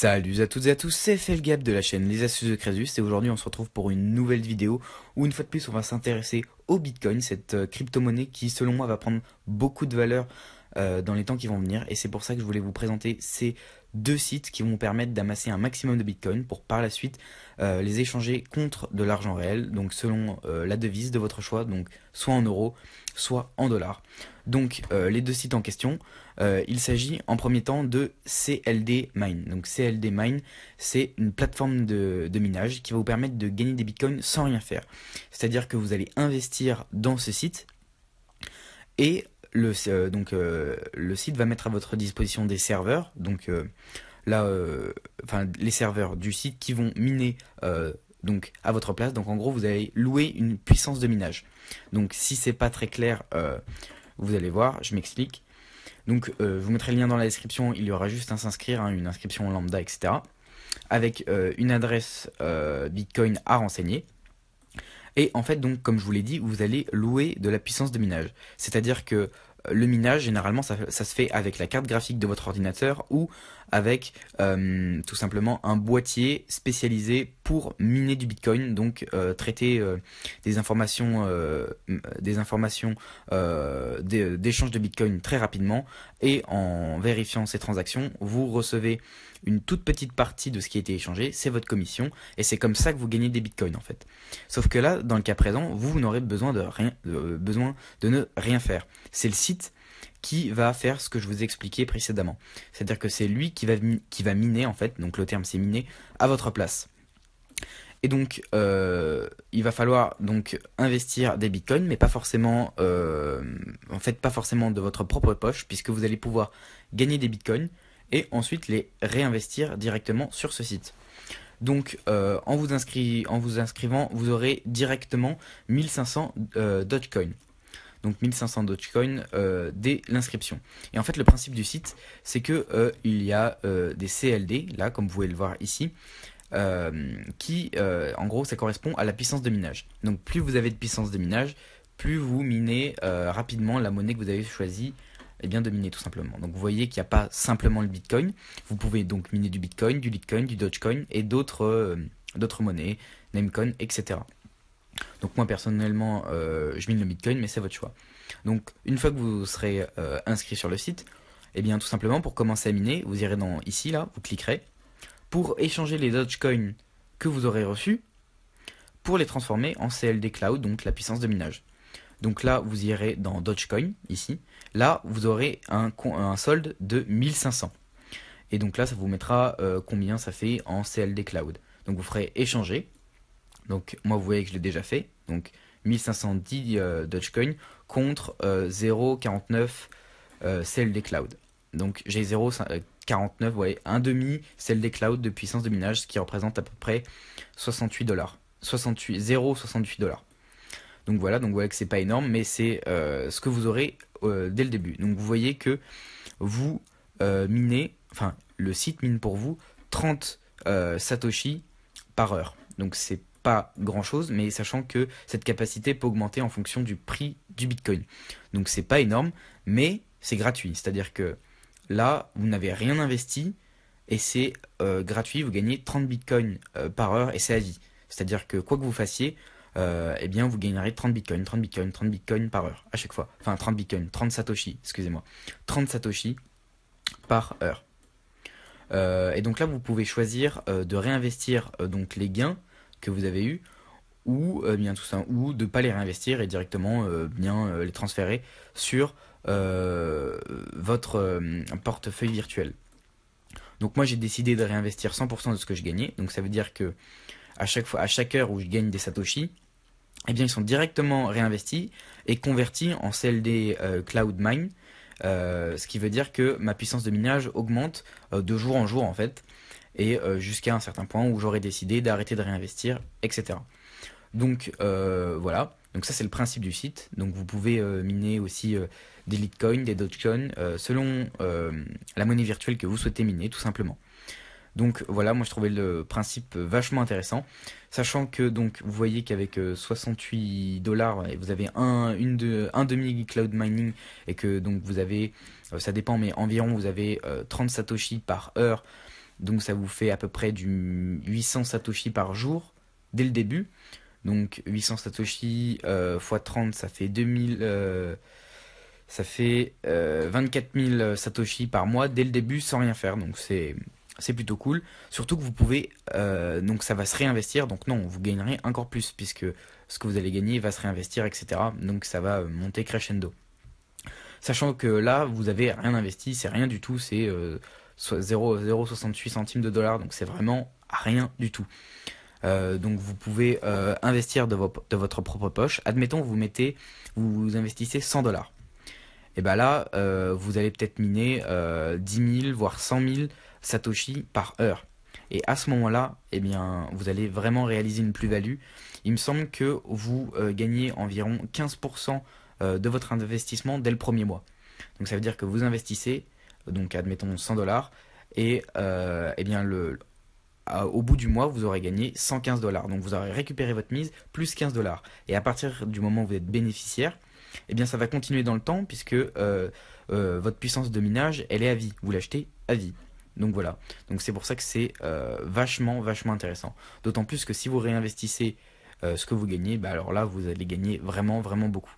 Salut à toutes et à tous, c'est Felgap de la chaîne Les Astuces de Crésus et aujourd'hui on se retrouve pour une nouvelle vidéo où une fois de plus on va s'intéresser au Bitcoin, cette euh, crypto-monnaie qui selon moi va prendre beaucoup de valeur euh, dans les temps qui vont venir et c'est pour ça que je voulais vous présenter ces deux sites qui vont permettre d'amasser un maximum de Bitcoin pour par la suite euh, les échanger contre de l'argent réel, donc selon euh, la devise de votre choix, donc soit en euros, soit en dollars. Donc euh, les deux sites en question, il s'agit en premier temps de CLD Mine. Donc CLD Mine, c'est une plateforme de, de, minage qui va vous permettre de gagner des bitcoins sans rien faire. C'est-à-dire que vous allez investir dans ce site et le, euh, donc, euh, le site va mettre à votre disposition des serveurs, donc euh, là, enfin, les serveurs du site qui vont miner donc, à votre place. Donc en gros, vous allez louer une puissance de minage. Donc si c'est pas très clair, vous allez voir, je m'explique. Donc je vous mettrai le lien dans la description, il y aura juste à s'inscrire, hein, une inscription lambda, etc. Avec une adresse Bitcoin à renseigner. Et en fait, donc, comme je vous l'ai dit, vous allez louer de la puissance de minage. C'est-à-dire que euh, le minage, généralement, ça, ça, se fait avec la carte graphique de votre ordinateur ou avec euh, tout simplement un boîtier spécialisé pour miner du Bitcoin, donc euh, traiter euh, des informations, des informations d'échange de Bitcoin très rapidement. Et en vérifiant ces transactions, vous recevez une toute petite partie de ce qui a été échangé, c'est votre commission, et c'est comme ça que vous gagnez des bitcoins en fait. Sauf que là, dans le cas présent, vous, n'aurez besoin de rien, besoin de ne rien faire. C'est le site qui va faire ce que je vous ai expliqué précédemment. C'est-à-dire que c'est lui qui va, miner, en fait, donc le terme c'est miner, à votre place. Et donc, euh, il va falloir donc investir des bitcoins, mais pas forcément, euh, en fait, pas forcément de votre propre poche, puisque vous allez pouvoir gagner des bitcoins et ensuite les réinvestir directement sur ce site. Donc, euh, en, vous en vous inscrivant, vous aurez directement 1500 Dogecoin donc 1500 Dogecoin euh, dès l'inscription. Et en fait, le principe du site, c'est que euh, il y a euh, des CLD, là, comme vous pouvez le voir ici, qui, en gros, ça correspond à la puissance de minage. Donc, plus vous avez de puissance de minage, plus vous minez rapidement la monnaie que vous avez choisie et eh bien de miner tout simplement. Donc vous voyez qu'il n'y a pas simplement le Bitcoin, vous pouvez donc miner du Bitcoin, du Litecoin, du Dogecoin et d'autres d'autres monnaies, Namecoin, etc. Donc moi personnellement, euh, je mine le Bitcoin, mais c'est votre choix. Donc une fois que vous serez euh, inscrit sur le site, eh bien tout simplement pour commencer à miner, vous irez dans ici là, vous cliquerez pour échanger les Dogecoin que vous aurez reçus pour les transformer en CLD Cloud, donc la puissance de minage. Donc là, vous irez dans Dogecoin ici. Là, vous aurez un, un solde de 1500. Et donc là, ça vous mettra euh, combien ça fait en CLD Cloud. Donc vous ferez échanger donc moi, vous voyez que je l'ai déjà fait. Donc 1510 euh, Dogecoin contre 0,49 euh, euh, celle des clouds. Donc j'ai 0,49, ouais, un demi celle des clouds de puissance de minage, ce qui représente à peu près 68 dollars. 68, 0,68 dollars. Donc voilà, donc vous voyez que c'est pas énorme, mais c'est ce que vous aurez dès le début. Donc vous voyez que vous minez, enfin le site mine pour vous 30 Satoshi par heure. Donc c'est grand-chose, mais sachant que cette capacité peut augmenter en fonction du prix du Bitcoin. Donc c'est pas énorme, mais c'est gratuit. C'est-à-dire que là, vous n'avez rien investi et c'est euh, gratuit. Vous gagnez 30 Bitcoins euh, par heure et c'est à vie. C'est-à-dire que quoi que vous fassiez, et euh, eh bien, vous gagnerez 30 bitcoins, 30 bitcoins, 30 bitcoins par heure à chaque fois. Enfin, 30 bitcoins, 30 satoshi, excusez-moi. 30 satoshi par heure. et donc là, vous pouvez choisir de réinvestir donc les gains que vous avez eu, ou euh, bien tout ça, ou de pas les réinvestir et directement euh, bien euh, les transférer sur votre portefeuille virtuel. Donc moi j'ai décidé de réinvestir 100% de ce que je gagnais, donc ça veut dire que à chaque fois, à chaque heure où je gagne des satoshi, eh bien ils sont directement réinvestis et convertis en des Cloud Mine, ce qui veut dire que ma puissance de minage augmente de jour en jour en fait et euh, jusqu'à un certain point où j'aurais décidé d'arrêter de réinvestir, etc. Donc euh, voilà, donc ça c'est le principe du site. Donc vous pouvez euh, miner aussi des Litecoin, des Dogecoin, selon la monnaie virtuelle que vous souhaitez miner tout simplement. Donc voilà, moi je trouvais le principe vachement intéressant, sachant que donc vous voyez qu'avec 68 dollars et vous avez un, une de, un demi cloud mining et que donc vous avez, ça dépend mais environ vous avez 30 satoshi par heure donc ça vous fait à peu près du 800 Satoshi par jour dès le début. Donc 800 Satoshi x 30, ça fait 2000, euh, ça fait 24 000 Satoshi par mois dès le début sans rien faire. Donc c'est c'est plutôt cool. Surtout que vous pouvez, euh, donc ça va se réinvestir. Donc non, vous gagnerez encore plus puisque ce que vous allez gagner va se réinvestir, etc. Donc ça va monter crescendo. Sachant que là, vous avez rien investi, c'est rien du tout, c'est euh, 0,68 centimes de dollars, donc c'est vraiment rien du tout. Euh, donc vous pouvez euh, investir de, votre propre poche. Admettons vous mettez, vous investissez 100 dollars. Et bien là, euh, vous allez peut-être miner 10 000 voire 100 000 satoshi par heure. Et à ce moment-là, eh bien, vous allez vraiment réaliser une plus-value. Il me semble que vous gagnez environ 15% de votre investissement dès le premier mois. Donc ça veut dire que vous investissez donc admettons 100 dollars, et euh, eh bien le, au bout du mois, vous aurez gagné 115 dollars. Donc vous aurez récupéré votre mise plus 15 dollars. Et à partir du moment où vous êtes bénéficiaire, et eh bien ça va continuer dans le temps puisque euh, euh, votre puissance de minage, elle est à vie. Vous l'achetez à vie. Donc voilà. Donc c'est pour ça que c'est vachement, vachement intéressant. D'autant plus que si vous réinvestissez ce que vous gagnez, bah alors là vous allez gagner vraiment, vraiment beaucoup.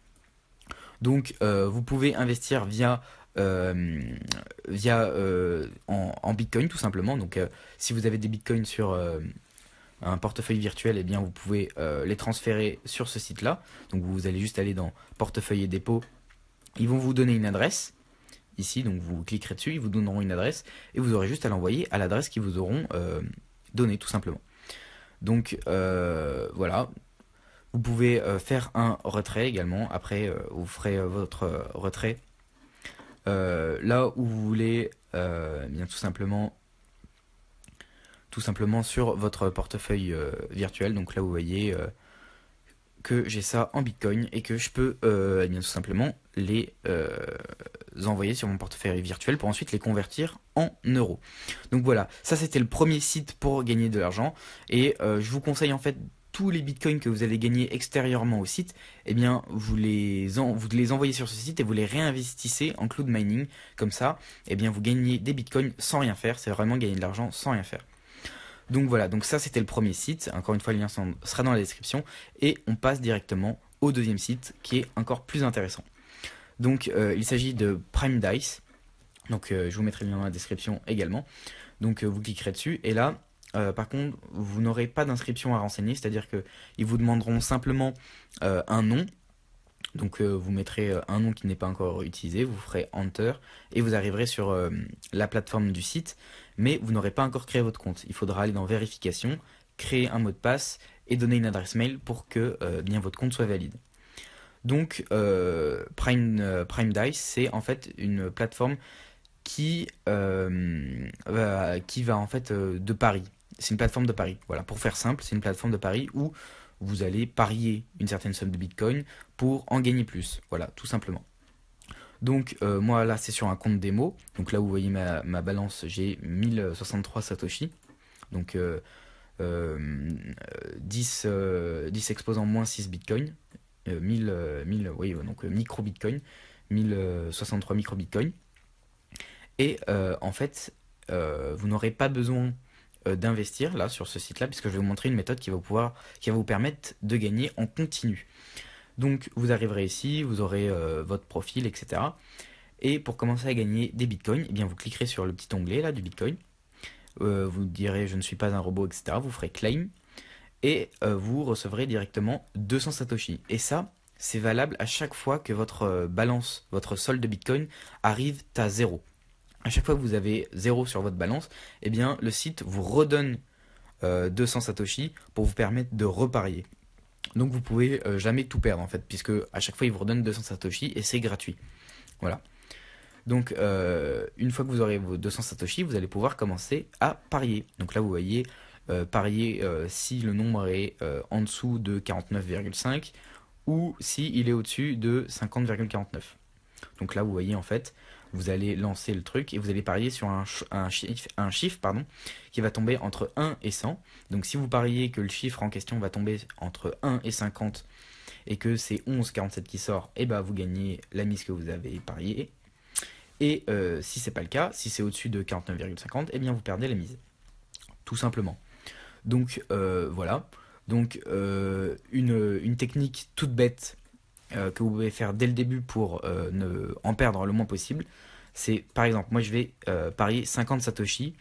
Donc vous pouvez investir via euh, via euh, en, Bitcoin tout simplement. Donc euh, si vous avez des Bitcoins sur un portefeuille virtuel, et eh bien vous pouvez les transférer sur ce site-là. Donc vous allez juste aller dans portefeuille et dépôt. Ils vont vous donner une adresse ici, donc vous cliquerez dessus, ils vous donneront une adresse et vous aurez juste à l'envoyer à l'adresse qu'ils vous auront donné donnée tout simplement. Donc voilà, vous pouvez faire un retrait également. Après, vous ferez votre retrait euh, là où vous voulez, euh, eh bien tout simplement tout simplement sur votre portefeuille euh, virtuel. Donc là, vous voyez que j'ai ça en Bitcoin et que je peux eh bien, tout simplement les envoyer sur mon portefeuille virtuel pour ensuite les convertir en euros. Donc voilà, ça c'était le premier site pour gagner de l'argent et je vous conseille en fait les bitcoins que vous allez gagner extérieurement au site, eh bien, vous les, en, vous les envoyez sur ce site et vous les réinvestissez en cloud mining. Comme ça, eh bien, vous gagnez des bitcoins sans rien faire. C'est vraiment gagner de l'argent sans rien faire. Donc voilà, donc ça c'était le premier site. Encore une fois, le lien sera dans la description. Et on passe directement au deuxième site qui est encore plus intéressant. Donc euh, il s'agit de Prime Dice. Donc euh, je vous mettrai le lien dans la description également. Donc euh, vous cliquerez dessus et là euh, par contre, vous n'aurez pas d'inscription à renseigner, c'est-à-dire qu'ils vous demanderont simplement euh, un nom. Donc euh, vous mettrez un nom qui n'est pas encore utilisé, vous ferez Enter et vous arriverez sur la plateforme du site, mais vous n'aurez pas encore créé votre compte. Il faudra aller dans Vérification, créer un mot de passe et donner une adresse mail pour que bien votre compte soit valide. Donc Prime, Dice, c'est en fait une plateforme qui, va en fait de Paris. C'est une plateforme de paris. Voilà, pour faire simple, c'est une plateforme de paris où vous allez parier une certaine somme de Bitcoin pour en gagner plus. Voilà, tout simplement. Donc euh, moi là c'est sur un compte démo. Donc là vous voyez ma, balance, j'ai 1063 Satoshi. Donc 10, euh, euh, exposants moins 6 Bitcoin. 1000, 1000, oui, donc micro Bitcoin. 1063 micro Bitcoin. Et en fait, vous n'aurez pas besoin euh, d'investir là sur ce site là puisque je vais vous montrer une méthode qui va, pouvoir, qui va vous permettre de gagner en continu. Donc vous arriverez ici, vous aurez euh, votre profil, etc. Et pour commencer à gagner des bitcoins, eh bien vous cliquerez sur le petit onglet là du bitcoin. Euh, vous direz je ne suis pas un robot, etc. Vous ferez claim et vous recevrez directement 200 satoshi. Et ça, c'est valable à chaque fois que votre balance, votre solde de bitcoin arrive à zéro à chaque fois que vous avez 0 sur votre balance, eh bien le site vous redonne 200 euh, satoshi pour vous permettre de reparier. Donc vous pouvez euh, jamais tout perdre en fait, puisque à chaque fois il vous redonne 200 satoshi et c'est gratuit. Voilà. Donc euh, une fois que vous aurez vos 200 satoshi, vous allez pouvoir commencer à parier. Donc là vous voyez parier si le nombre est en dessous de 49,5 ou si il est au-dessus de 50,49. Donc là, vous voyez en fait, vous allez lancer le truc et vous allez parier sur un, chiffre, pardon, qui va tomber entre 1 et 100. Donc si vous pariez que le chiffre en question va tomber entre 1 et 50 et que c'est 11,47 qui sort, et eh bah ben, vous gagnez la mise que vous avez pariée. Et euh, si c'est pas le cas, si c'est au-dessus de 49,50, et eh bien vous perdez la mise. Tout simplement. Donc euh, voilà. Donc euh, une, technique toute bête euh, que vous pouvez faire dès le début pour euh, ne en perdre le moins possible, c'est par exemple, moi je vais euh, parier 50 Satoshi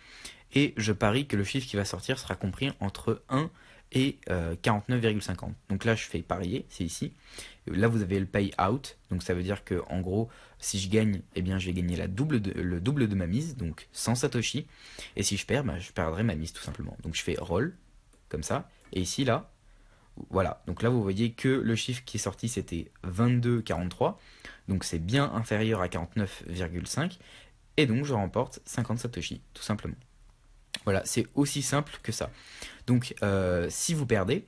et je parie que le chiffre qui va sortir sera compris entre 1 et 49,50. Donc là je fais parier, c'est ici. Là vous avez le payout, donc ça veut dire que en gros si je gagne, eh bien je vais gagner la double le double de ma mise, donc 100 Satoshi. Et si je perds, bah, je perdrai ma mise tout simplement. Donc je fais roll, comme ça. Et ici là, voilà, donc là vous voyez que le chiffre qui est sorti c'était 22,43, donc c'est bien inférieur à 49,5, et donc je remporte 50 Satoshi, tout simplement. Voilà, c'est aussi simple que ça. Donc euh, si vous perdez,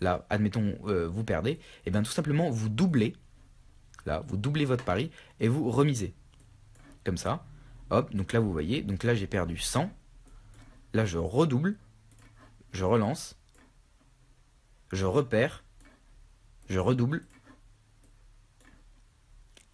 là admettons euh, vous perdez, et eh bien tout simplement vous doublez, là vous doublez votre pari et vous remisez. Comme ça, hop, donc là vous voyez, donc là j'ai perdu 100, là je redouble, je relance, je repère, je redouble,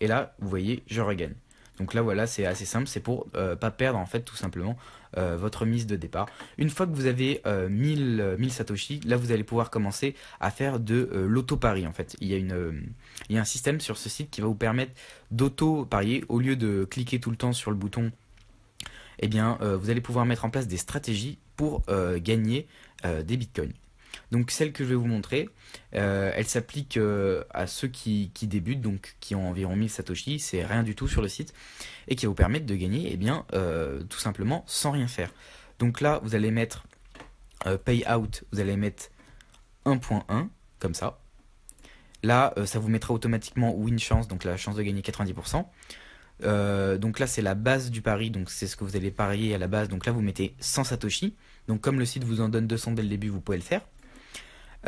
et là, vous voyez, je regagne. Donc là, voilà, c'est assez simple, c'est pour ne euh, pas perdre, en fait, tout simplement, euh, votre mise de départ. Une fois que vous avez 1000, euh, Satoshi, là, vous allez pouvoir commencer à faire de l'auto-pari, en fait. Il y, a une, un système sur ce site qui va vous permettre d'auto-parier. Au lieu de cliquer tout le temps sur le bouton, eh bien, vous allez pouvoir mettre en place des stratégies pour gagner des bitcoins. Donc celle que je vais vous montrer, euh, elle s'applique euh, à ceux qui, débutent, donc qui ont environ 1000 Satoshi, c'est rien du tout sur le site, et qui va vous permettre de gagner eh bien, euh, tout simplement sans rien faire. Donc là, vous allez mettre payout, vous allez mettre 1.1, comme ça. Là, ça vous mettra automatiquement win chance, donc la chance de gagner 90%. donc là, c'est la base du pari, donc c'est ce que vous allez parier à la base. Donc là, vous mettez 100 Satoshi. Donc comme le site vous en donne 200 dès le début, vous pouvez le faire.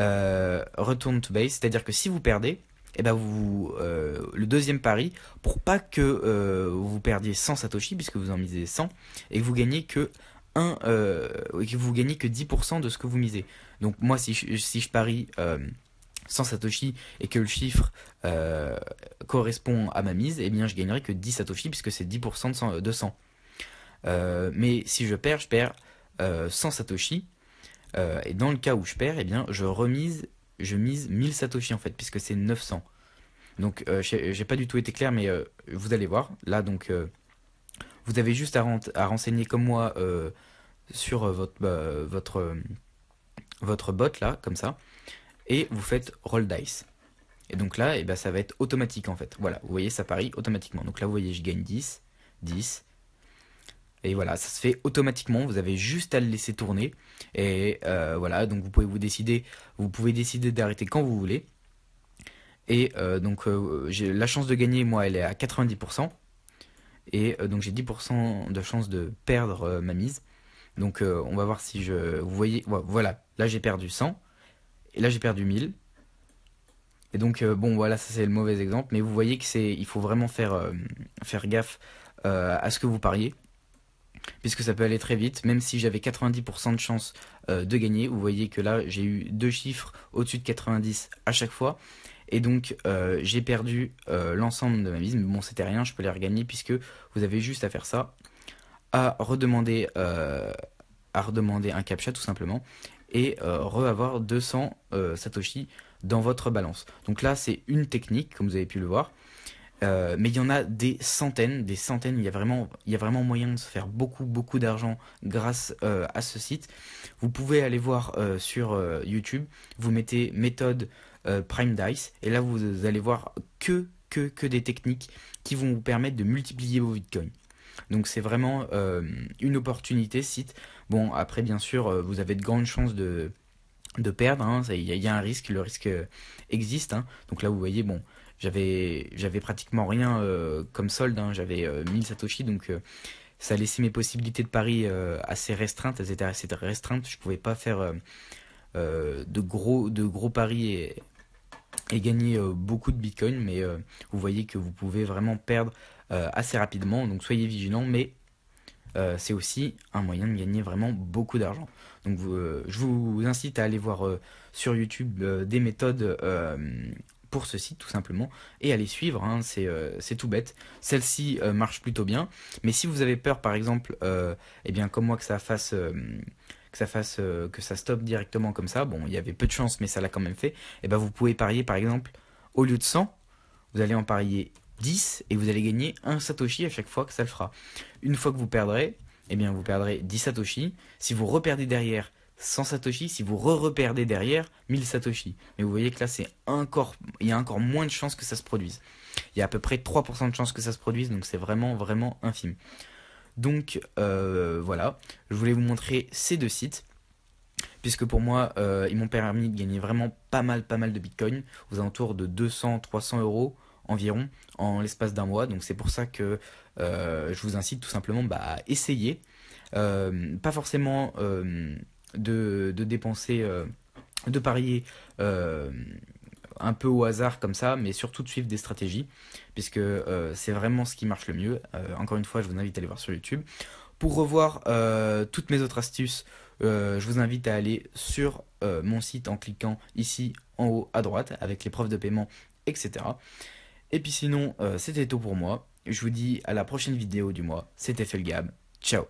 Euh, return to base, c'est-à-dire que si vous perdez, et eh ben vous euh, le deuxième pari pour pas que euh, vous perdiez 100 satoshi puisque vous en misez 100 et que vous gagnez que 1 que vous gagnez que 10% de ce que vous misez. Donc moi si je, parie 100 satoshi et que le chiffre correspond à ma mise, et eh bien je gagnerai que 10 satoshi puisque c'est 10% de 100. De mais si je perds, je perds 100 satoshi euh, et dans le cas où je perds, eh bien, je remise, je mise 1000 Satoshi en fait, puisque c'est 900. Donc, euh, j'ai pas du tout été clair, mais euh, vous allez voir. Là, donc, vous avez juste à, renseigner comme moi sur votre, bah, votre, votre bot là, comme ça, et vous faites roll dice. Et donc là, eh ben, ça va être automatique en fait. Voilà, vous voyez, ça parie automatiquement. Donc là, vous voyez, je gagne 10, 10, et voilà, ça se fait automatiquement, vous avez juste à le laisser tourner. Et euh, voilà, donc vous pouvez vous décider, vous pouvez décider d'arrêter quand vous voulez. Et euh, donc euh, la chance de gagner, moi, elle est à 90%. Et donc j'ai 10% de chance de perdre ma mise. Donc on va voir si je... Vous voyez, voilà, là j'ai perdu 100. Et là j'ai perdu 1000. Et donc bon voilà, ça c'est le mauvais exemple. Mais vous voyez que c'est, il faut vraiment faire, faire gaffe à ce que vous pariez puisque ça peut aller très vite, même si j'avais 90% de chance euh, de gagner. Vous voyez que là, j'ai eu deux chiffres au-dessus de 90 à chaque fois. Et donc, euh, j'ai perdu euh, l'ensemble de ma mise. Mais bon, c'était rien, je peux les regagner, puisque vous avez juste à faire ça, à redemander, à redemander un captcha, tout simplement, et re-avoir 200 Satoshi dans votre balance. Donc là, c'est une technique, comme vous avez pu le voir. Euh, mais il y en a des centaines, des centaines. Il y a vraiment, il y vraiment moyen de se faire beaucoup, beaucoup d'argent grâce euh, à ce site. Vous pouvez aller voir euh, sur YouTube. Vous mettez méthode Prime Dice et là vous allez voir que, que, que des techniques qui vont vous permettre de multiplier vos bitcoins. Donc c'est vraiment une opportunité site. Bon après bien sûr vous avez de grandes chances de de perdre. Hein. Il y, a un risque, le risque euh, existe. Hein. Donc là, vous voyez, bon, j'avais j'avais pratiquement rien euh, comme solde. Hein. J'avais 1000 euh, satoshi, donc ça a laissé mes possibilités de pari assez restreintes. Elles étaient assez restreintes. Je pouvais pas faire de gros de gros paris et, et gagner beaucoup de bitcoin. Mais vous voyez que vous pouvez vraiment perdre assez rapidement. Donc soyez vigilants, mais euh, c'est aussi un moyen de gagner vraiment beaucoup d'argent. Donc euh, je vous incite à aller voir euh, sur YouTube des méthodes pour ce site tout simplement et à les suivre, hein. c'est tout bête. Celle-ci marche plutôt bien, mais si vous avez peur par exemple, eh bien comme moi que ça fasse... que ça fasse que ça stoppe directement comme ça bon il y avait peu de chance mais ça l'a quand même fait et eh ben vous pouvez parier par exemple au lieu de 100 vous allez en parier 10 et vous allez gagner un Satoshi à chaque fois que ça le fera. Une fois que vous perdrez, eh bien vous perdrez 10 Satoshi. Si vous reperdez derrière 100 Satoshi, si vous re-reperdez derrière 1000 Satoshi. Mais vous voyez que là, c'est encore, il y a encore moins de chances que ça se produise. Il y a à peu près 3% de chances que ça se produise, donc c'est vraiment, vraiment infime. Donc euh, voilà, je voulais vous montrer ces deux sites puisque pour moi, euh, ils m'ont permis de gagner vraiment pas mal, pas mal de Bitcoin, aux alentours de 200, 300 euros environ en l'espace d'un mois. Donc c'est pour ça que euh, je vous incite tout simplement bah, à essayer. Euh, pas forcément euh, de, dépenser, de parier un peu au hasard comme ça, mais surtout de suivre des stratégies, puisque c'est vraiment ce qui marche le mieux. encore une fois, je vous invite à aller voir sur YouTube. Pour revoir toutes mes autres astuces, je vous invite à aller sur mon site en cliquant ici en haut à droite avec les preuves de paiement, etc. Et puis sinon, euh, c'était tout pour moi. Je vous dis à la prochaine vidéo du mois. C'était Felgab. Ciao